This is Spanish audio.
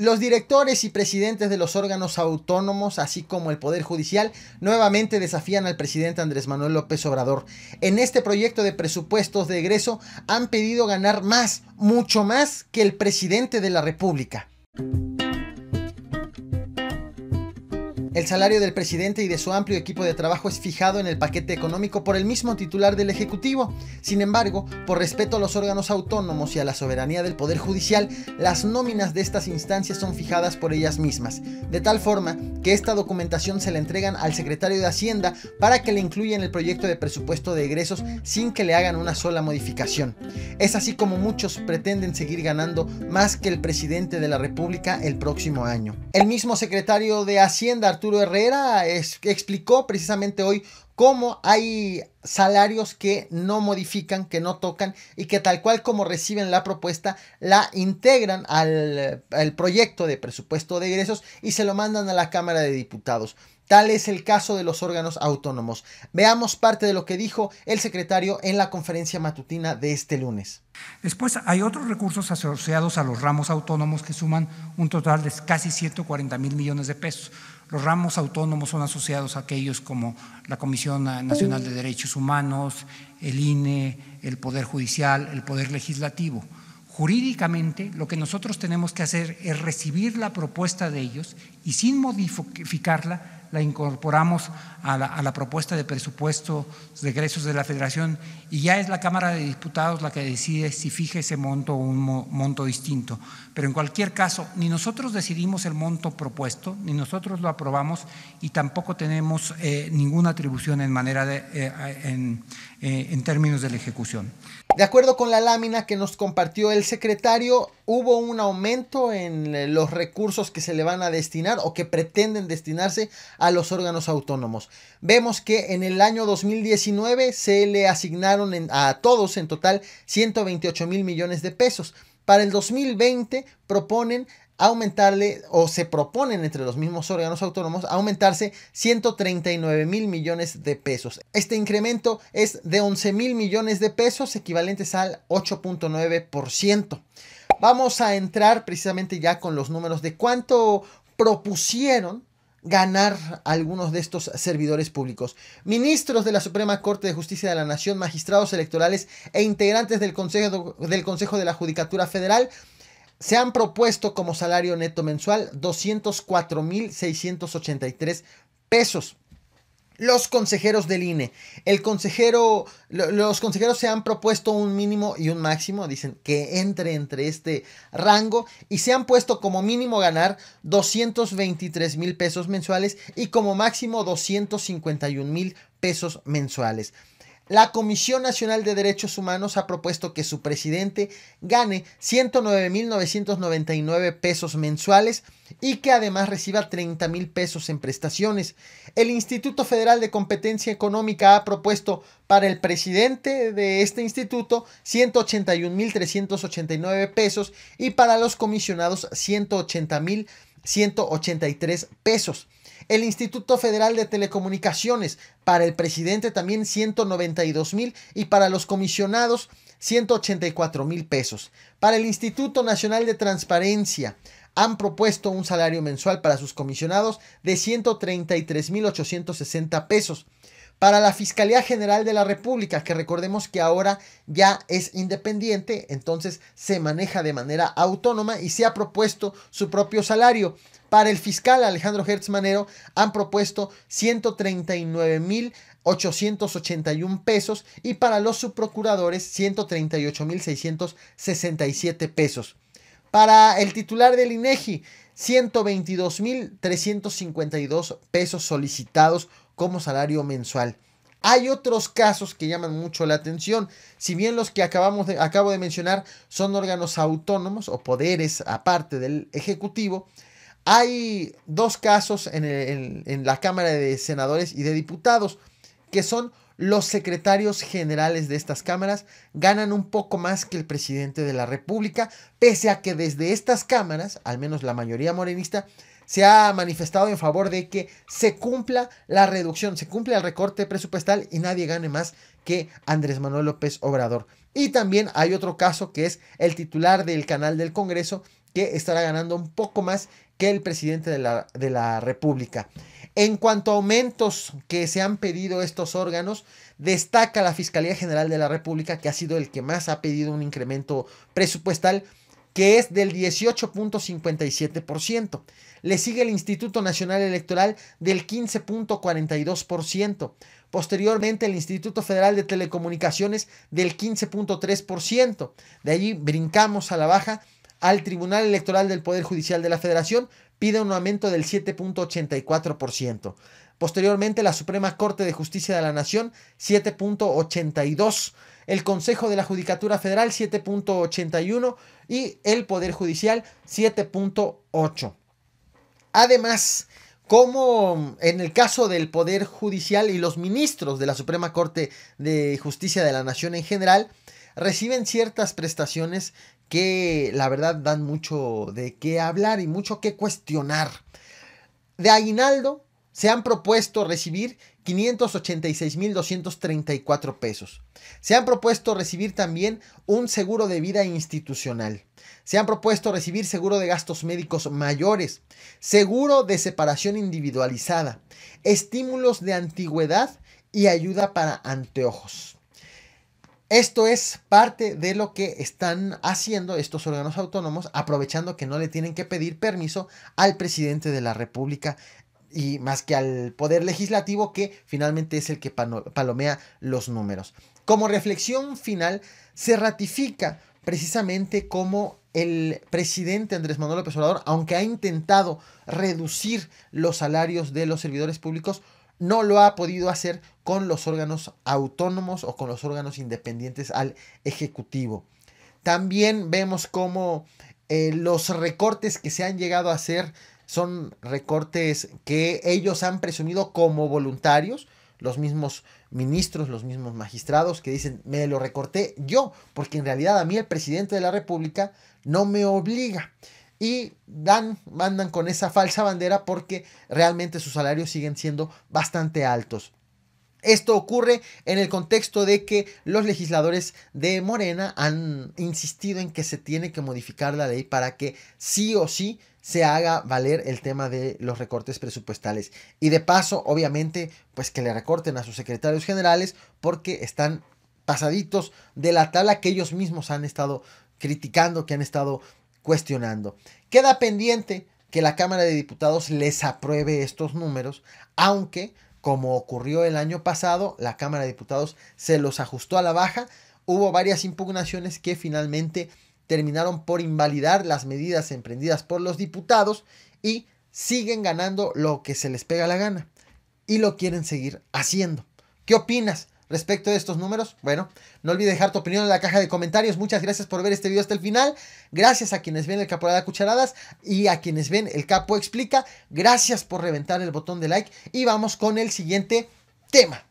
Los directores y presidentes de los órganos autónomos, así como el Poder Judicial, nuevamente desafían al presidente Andrés Manuel López Obrador. En este proyecto de presupuestos de egreso han pedido ganar más, mucho más que el presidente de la República. El salario del presidente y de su amplio equipo de trabajo es fijado en el paquete económico por el mismo titular del Ejecutivo. Sin embargo, por respeto a los órganos autónomos y a la soberanía del Poder Judicial, las nóminas de estas instancias son fijadas por ellas mismas, de tal forma que esta documentación se la entregan al secretario de Hacienda para que le incluya en el proyecto de presupuesto de egresos sin que le hagan una sola modificación. Es así como muchos pretenden seguir ganando más que el presidente de la República el próximo año. El mismo secretario de Hacienda, Arturo Herrera explicó precisamente hoy cómo hay salarios que no modifican, que no tocan y que tal cual como reciben la propuesta, la integran al, proyecto de presupuesto de egresos y se lo mandan a la Cámara de Diputados. Tal es el caso de los órganos autónomos. Veamos parte de lo que dijo el secretario en la conferencia matutina de este lunes. Después hay otros recursos asociados a los ramos autónomos que suman un total de casi 140 mil millones de pesos. Los ramos autónomos son asociados a aquellos como la Comisión Nacional de Derechos Humanos, el INE, el Poder Judicial, el Poder Legislativo. Jurídicamente, lo que nosotros tenemos que hacer es recibir la propuesta de ellos y sin modificarla la incorporamos a la, propuesta de presupuesto de egresos de la Federación y ya es la Cámara de Diputados la que decide si fije ese monto o un monto distinto. Pero en cualquier caso, ni nosotros decidimos el monto propuesto, ni nosotros lo aprobamos y tampoco tenemos eh, ninguna atribución en, manera eh, eh, en términos de la ejecución. De acuerdo con la lámina que nos compartió el secretario, hubo un aumento en los recursos que se le van a destinar o que pretenden destinarse a los órganos autónomos. Vemos que en el año 2019 se le asignaron a todos en total 128 mil millones de pesos. Para el 2020 proponen aumentarle o se proponen entre los mismos órganos autónomos aumentarse 139 mil millones de pesos. Este incremento es de 11 mil millones de pesos equivalentes al 8.9%. Vamos a entrar precisamente ya con los números de cuánto propusieron ganar algunos de estos servidores públicos. Ministros de la Suprema Corte de Justicia de la Nación, magistrados electorales e integrantes del Consejo, del Consejo de la Judicatura Federal se han propuesto como salario neto mensual 204.683 pesos los consejeros del INE. El consejero, los consejeros se han propuesto un mínimo y un máximo, dicen que entre entre este rango y se han puesto como mínimo ganar 223 mil pesos mensuales y como máximo 251 mil pesos mensuales. La Comisión Nacional de Derechos Humanos ha propuesto que su presidente gane 109.999 pesos mensuales y que además reciba mil pesos en prestaciones. El Instituto Federal de Competencia Económica ha propuesto para el presidente de este instituto 181.389 pesos y para los comisionados 180.183 pesos. El Instituto Federal de Telecomunicaciones, para el presidente también 192 mil y para los comisionados 184 mil pesos. Para el Instituto Nacional de Transparencia, han propuesto un salario mensual para sus comisionados de 133 mil 860 pesos para la Fiscalía General de la República, que recordemos que ahora ya es independiente, entonces se maneja de manera autónoma y se ha propuesto su propio salario. Para el fiscal Alejandro Hertz Manero han propuesto 139.881 pesos y para los subprocuradores 138.667 pesos. Para el titular del e INEGI, 122.352 pesos solicitados como salario mensual. Hay otros casos que llaman mucho la atención. Si bien los que acabamos de, acabo de mencionar son órganos autónomos o poderes aparte del Ejecutivo, hay dos casos en, en la Cámara de Senadores y de Diputados que son los secretarios generales de estas cámaras ganan un poco más que el presidente de la República, pese a que desde estas cámaras, al menos la mayoría morenista, se ha manifestado en favor de que se cumpla la reducción, se cumpla el recorte presupuestal y nadie gane más que Andrés Manuel López Obrador. Y también hay otro caso que es el titular del canal del Congreso que estará ganando un poco más que el presidente de la, de la República. En cuanto a aumentos que se han pedido estos órganos, destaca la Fiscalía General de la República, que ha sido el que más ha pedido un incremento presupuestal que es del 18.57%. Le sigue el Instituto Nacional Electoral del 15.42%. Posteriormente el Instituto Federal de Telecomunicaciones del 15.3%. De allí brincamos a la baja al Tribunal Electoral del Poder Judicial de la Federación pide un aumento del 7.84%. Posteriormente, la Suprema Corte de Justicia de la Nación, 7.82. El Consejo de la Judicatura Federal, 7.81. Y el Poder Judicial, 7.8. Además, como en el caso del Poder Judicial y los ministros de la Suprema Corte de Justicia de la Nación en general, reciben ciertas prestaciones que la verdad dan mucho de qué hablar y mucho que cuestionar. De aguinaldo, se han propuesto recibir 586.234 pesos. Se han propuesto recibir también un seguro de vida institucional. Se han propuesto recibir seguro de gastos médicos mayores, seguro de separación individualizada, estímulos de antigüedad y ayuda para anteojos. Esto es parte de lo que están haciendo estos órganos autónomos, aprovechando que no le tienen que pedir permiso al presidente de la República y más que al poder legislativo que finalmente es el que palomea los números. Como reflexión final, se ratifica precisamente como el presidente Andrés Manuel López Obrador, aunque ha intentado reducir los salarios de los servidores públicos, no lo ha podido hacer con los órganos autónomos o con los órganos independientes al Ejecutivo. También vemos cómo eh, los recortes que se han llegado a hacer son recortes que ellos han presumido como voluntarios, los mismos ministros, los mismos magistrados que dicen, me lo recorté yo, porque en realidad a mí el presidente de la República no me obliga. Y dan, mandan con esa falsa bandera porque realmente sus salarios siguen siendo bastante altos. Esto ocurre en el contexto de que los legisladores de Morena han insistido en que se tiene que modificar la ley para que sí o sí se haga valer el tema de los recortes presupuestales. Y de paso, obviamente, pues que le recorten a sus secretarios generales porque están pasaditos de la tabla que ellos mismos han estado criticando, que han estado cuestionando. Queda pendiente que la Cámara de Diputados les apruebe estos números, aunque como ocurrió el año pasado, la Cámara de Diputados se los ajustó a la baja. Hubo varias impugnaciones que finalmente terminaron por invalidar las medidas emprendidas por los diputados y siguen ganando lo que se les pega la gana y lo quieren seguir haciendo. ¿Qué opinas? respecto de estos números? Bueno, no olvides dejar tu opinión en la caja de comentarios. Muchas gracias por ver este video hasta el final. Gracias a quienes ven el capo de Cucharadas y a quienes ven el Capo Explica. Gracias por reventar el botón de like y vamos con el siguiente tema.